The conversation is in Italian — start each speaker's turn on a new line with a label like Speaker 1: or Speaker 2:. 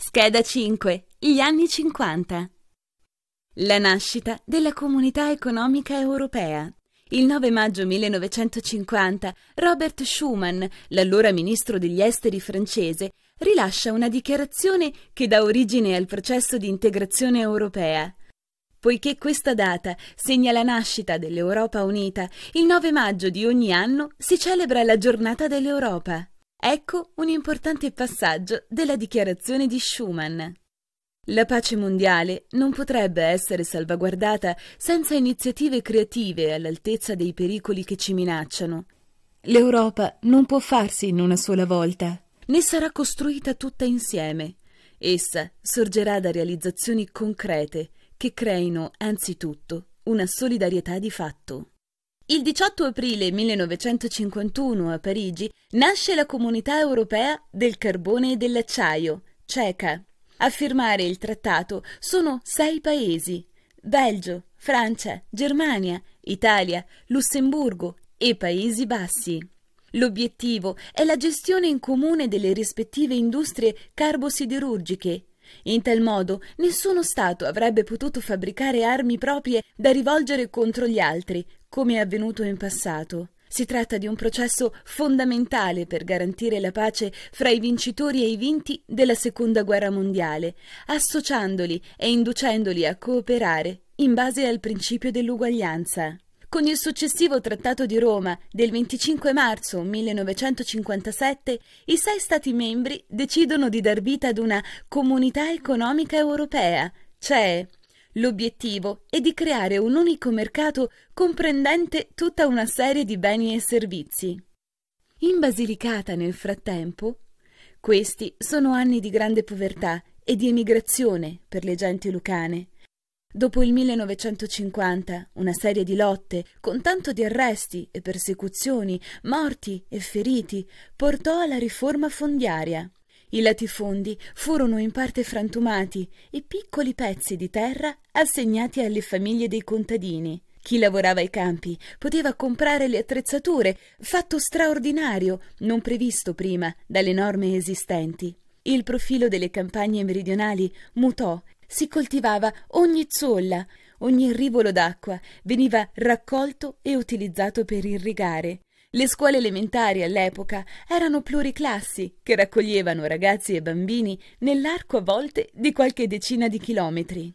Speaker 1: Scheda 5. Gli anni 50. La nascita della Comunità Economica Europea. Il 9 maggio 1950 Robert Schuman, l'allora ministro degli esteri francese, rilascia una dichiarazione che dà origine al processo di integrazione europea. Poiché questa data segna la nascita dell'Europa unita, il 9 maggio di ogni anno si celebra la giornata dell'Europa. Ecco un importante passaggio della dichiarazione di Schuman. La pace mondiale non potrebbe essere salvaguardata senza iniziative creative all'altezza dei pericoli che ci minacciano. L'Europa non può farsi in una sola volta, né sarà costruita tutta insieme. Essa sorgerà da realizzazioni concrete che creino anzitutto una solidarietà di fatto. Il 18 aprile 1951 a Parigi nasce la Comunità europea del carbone e dell'acciaio, CECA. A firmare il trattato sono sei paesi, Belgio, Francia, Germania, Italia, Lussemburgo e Paesi Bassi. L'obiettivo è la gestione in comune delle rispettive industrie carbosiderurgiche. In tal modo nessuno Stato avrebbe potuto fabbricare armi proprie da rivolgere contro gli altri, come è avvenuto in passato. Si tratta di un processo fondamentale per garantire la pace fra i vincitori e i vinti della Seconda Guerra Mondiale, associandoli e inducendoli a cooperare in base al principio dell'uguaglianza. Con il successivo Trattato di Roma del 25 marzo 1957, i sei Stati membri decidono di dar vita ad una comunità economica europea, CEE, cioè L'obiettivo è di creare un unico mercato comprendente tutta una serie di beni e servizi. In Basilicata, nel frattempo, questi sono anni di grande povertà e di emigrazione per le genti lucane. Dopo il 1950, una serie di lotte, con tanto di arresti e persecuzioni, morti e feriti, portò alla riforma fondiaria. I latifondi furono in parte frantumati e piccoli pezzi di terra assegnati alle famiglie dei contadini. Chi lavorava ai campi poteva comprare le attrezzature, fatto straordinario, non previsto prima dalle norme esistenti. Il profilo delle campagne meridionali mutò, si coltivava ogni zolla, ogni rivolo d'acqua veniva raccolto e utilizzato per irrigare. Le scuole elementari all'epoca erano pluriclassi che raccoglievano ragazzi e bambini nell'arco a volte di qualche decina di chilometri.